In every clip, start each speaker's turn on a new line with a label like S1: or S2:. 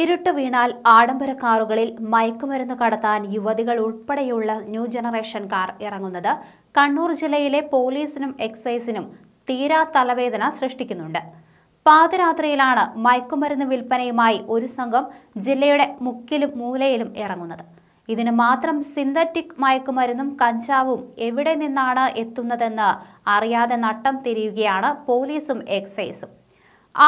S1: ഇരുട്ട് വീണാൽ ആഡംബര കാറുകളിൽ മയക്കുമരുന്ന് കടത്താൻ യുവതികൾ ഉൾപ്പെടെയുള്ള ന്യൂ ജനറേഷൻ കാർ ഇറങ്ങുന്നത് കണ്ണൂർ ജില്ലയിലെ പോലീസിനും എക്സൈസിനും തീരാ തലവേദന സൃഷ്ടിക്കുന്നുണ്ട് പാതിരാത്രിയിലാണ് മയക്കുമരുന്ന് വിൽപ്പനയുമായി ഒരു സംഘം ജില്ലയുടെ മുക്കിലും മൂലയിലും ഇറങ്ങുന്നത് ഇതിന് മാത്രം സിന്തറ്റിക് മയക്കുമരുന്നും കഞ്ചാവും എവിടെ നിന്നാണ് എത്തുന്നതെന്ന് അറിയാതെ നട്ടം തിരിയുകയാണ് പോലീസും എക്സൈസും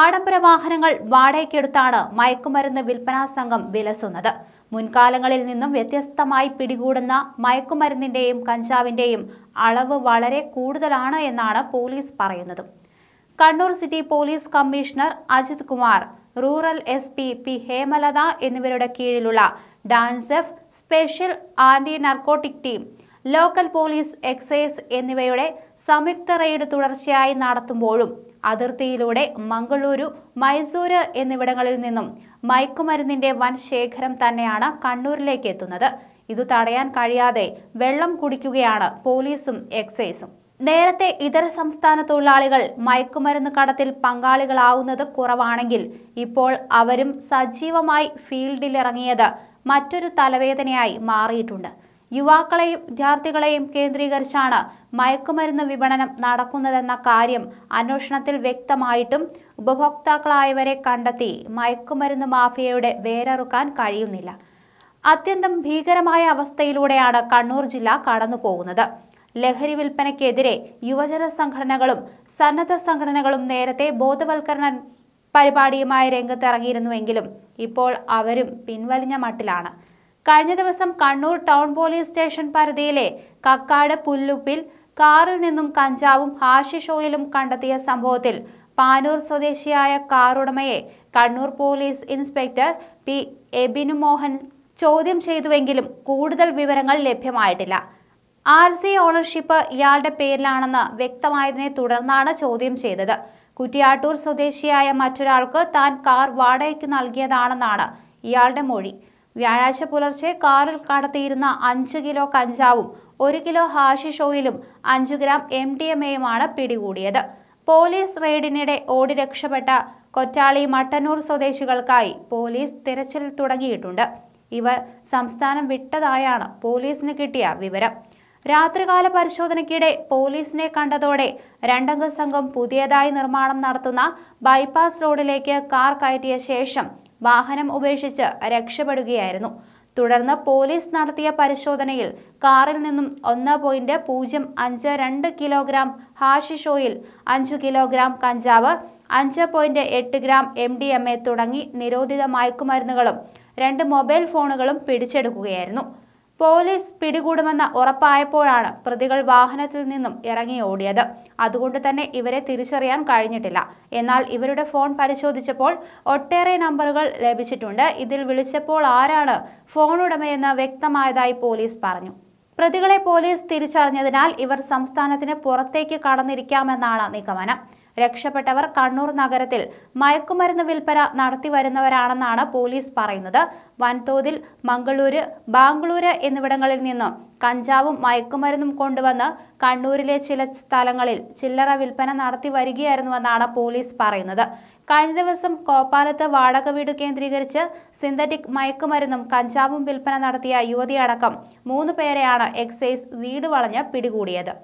S1: ആഡംബര വാഹനങ്ങൾ വാടകയ്ക്കെടുത്താണ് മയക്കുമരുന്ന് വിൽപ്പനാ സംഘം വിലസുന്നത് മുൻകാലങ്ങളിൽ നിന്നും വ്യത്യസ്തമായി പിടികൂടുന്ന മയക്കുമരുന്നിന്റെയും കഞ്ചാവിന്റെയും അളവ് വളരെ കൂടുതലാണ് എന്നാണ് പോലീസ് പറയുന്നത് Kannur city police commissioner Ajith Kumar rural S P P Hemalatha എന്നിവരുടെ കീഴിലുള്ള DANSAF special anti narcotic team local police excise എന്നിവയുടെ സംയുക്ത റെയ്ഡ് തുടർച്ചയായി നടത്തുമ്പോഴും അതിർത്തിയിലൂടെ മംഗളൂരു മൈസൂര് എന്നിവിടങ്ങളിൽ നിന്നും മയക്കുമരുന്നിന്റെ വൻ ശേഖരം തന്നെയാണ് കണ്ണൂരിലേക്ക് എത്തുന്നത് ഇത് തടയാൻ കഴിയാതെ വെള്ളം കുടിക്കുകയാണ് പോലീസും എക്സൈസും നേരത്തെ ഇതര സംസ്ഥാന തൊഴിലാളികൾ മയക്കുമരുന്ന് കടത്തിൽ പങ്കാളികളാവുന്നത് കുറവാണെങ്കിൽ ഇപ്പോൾ അവരും സജീവമായി ഫീൽഡിലിറങ്ങിയത് മറ്റൊരു തലവേദനയായി മാറിയിട്ടുണ്ട് യുവാക്കളെയും വിദ്യാർത്ഥികളെയും കേന്ദ്രീകരിച്ചാണ് മയക്കുമരുന്ന് വിപണനം നടക്കുന്നതെന്ന കാര്യം അന്വേഷണത്തിൽ വ്യക്തമായിട്ടും ഉപഭോക്താക്കളായവരെ കണ്ടെത്തി മയക്കുമരുന്ന് മാഫിയയുടെ വേരറുക്കാൻ കഴിയുന്നില്ല അത്യന്തം ഭീകരമായ അവസ്ഥയിലൂടെയാണ് കണ്ണൂർ ജില്ല കടന്നുപോകുന്നത് ലഹരി വിൽപ്പനയ്ക്കെതിരെ യുവജന സംഘടനകളും സന്നദ്ധ സംഘടനകളും നേരത്തെ ബോധവൽക്കരണ പരിപാടിയുമായി രംഗത്തിറങ്ങിയിരുന്നുവെങ്കിലും ഇപ്പോൾ അവരും പിൻവലിഞ്ഞ മട്ടിലാണ് കഴിഞ്ഞ ദിവസം കണ്ണൂർ ടൗൺ പോലീസ് സ്റ്റേഷൻ പരിധിയിലെ കക്കാട് പുല്ലുപ്പിൽ കാറിൽ നിന്നും കഞ്ചാവും ഹാഷിഷ് ഓയിലും കണ്ടെത്തിയ സംഭവത്തിൽ പാനൂർ സ്വദേശിയായ കാറുടമയെ കണ്ണൂർ പോലീസ് ഇൻസ്പെക്ടർ പി എബിനു മോഹൻ ചോദ്യം ചെയ്തുവെങ്കിലും കൂടുതൽ വിവരങ്ങൾ ലഭ്യമായിട്ടില്ല ആർ സി ഓണർഷിപ്പ് ഇയാളുടെ പേരിലാണെന്ന് വ്യക്തമായതിനെ തുടർന്നാണ് ചോദ്യം ചെയ്തത് കുറ്റിയാട്ടൂർ സ്വദേശിയായ മറ്റൊരാൾക്ക് താൻ കാർ വാടകയ്ക്ക് നൽകിയതാണെന്നാണ് ഇയാളുടെ മൊഴി വ്യാഴാഴ്ച പുലർച്ചെ കാറിൽ കടത്തിയിരുന്ന അഞ്ച് കിലോ കഞ്ചാവും ഒരു കിലോ ഹാഷിഷ് ഓയിലും അഞ്ച് ഗ്രാം എം ഡി എം എയുമാണ് പിടികൂടിയത് പോലീസ് റെയ്ഡിനിടെ ഓടി രക്ഷപ്പെട്ട കൊറ്റാളി മട്ടന്നൂർ സ്വദേശികൾക്കായി പോലീസ് തിരച്ചിൽ തുടങ്ങിയിട്ടുണ്ട് ഇവർ സംസ്ഥാനം വിട്ടതായാണ് പോലീസിന് കിട്ടിയ വിവരം രാത്രികാല പരിശോധനയ്ക്കിടെ പോലീസിനെ കണ്ടതോടെ രണ്ടംഗ സംഘം പുതിയതായി നിർമ്മാണം നടത്തുന്ന ബൈപ്പാസ് റോഡിലേക്ക് കാർ കയറ്റിയ ശേഷം വാഹനം ഉപേക്ഷിച്ച് രക്ഷപ്പെടുകയായിരുന്നു തുടർന്ന് പോലീസ് നടത്തിയ പരിശോധനയിൽ കാറിൽ നിന്നും ഒന്ന് പോയിന്റ് പൂജ്യം അഞ്ച് രണ്ട് കിലോഗ്രാം ഹാഷിഷ് ഓയിൽ അഞ്ച് കിലോഗ്രാം കഞ്ചാവ് അഞ്ച് പോയിന്റ് എട്ട് gram M D M A തുടങ്ങി നിരോധിത മയക്കുമരുന്നുകളും രണ്ട് മൊബൈൽ ഫോണുകളും പിടിച്ചെടുക്കുകയായിരുന്നു പോലീസ് പിടികൂടുമെന്ന് ഉറപ്പായപ്പോഴാണ് പ്രതികൾ വാഹനത്തിൽ നിന്നും ഇറങ്ങി ഓടിയത് അതുകൊണ്ട് തന്നെ ഇവരെ തിരിച്ചറിയാൻ കഴിഞ്ഞിട്ടില്ല എന്നാൽ ഇവരുടെ ഫോൺ പരിശോധിച്ചപ്പോൾ ഒട്ടേറെ നമ്പറുകൾ ലഭിച്ചിട്ടുണ്ട് ഇതിൽ വിളിച്ചപ്പോൾ ആരാണ് ഫോൺ ഉടമയെന്ന് വ്യക്തമായതായി പോലീസ് പറഞ്ഞു പ്രതികളെ പോലീസ് തിരിച്ചറിഞ്ഞതിനാൽ ഇവർ സംസ്ഥാനത്തിന് പുറത്തേക്ക് കടന്നിരിക്കാമെന്നാണ് നിഗമനം രക്ഷപ്പെട്ടവർ കണ്ണൂർ നഗരത്തിൽ മയക്കുമരുന്ന് വിൽപ്പന നടത്തിവരുന്നവരാണെന്നാണ് പോലീസ് പറയുന്നത് വൻതോതിൽ മംഗളൂരു ബാംഗ്ലൂര് എന്നിവിടങ്ങളിൽ നിന്നും കഞ്ചാവും മയക്കുമരുന്നും കൊണ്ടുവന്ന് കണ്ണൂരിലെ ചില സ്ഥലങ്ങളിൽ ചില്ലറ വിൽപ്പന നടത്തി വരികയായിരുന്നുവെന്നാണ് പോലീസ് പറയുന്നത് കഴിഞ്ഞ ദിവസം കോപ്പാലത്ത് വാടക വീട് കേന്ദ്രീകരിച്ച് സിന്തറ്റിക് മയക്കുമരുന്നും കഞ്ചാവും വിൽപ്പന നടത്തിയ യുവതിയടക്കം മൂന്ന് പേരെയാണ് എക്സൈസ് വീട് വളഞ്ഞ് പിടികൂടിയത്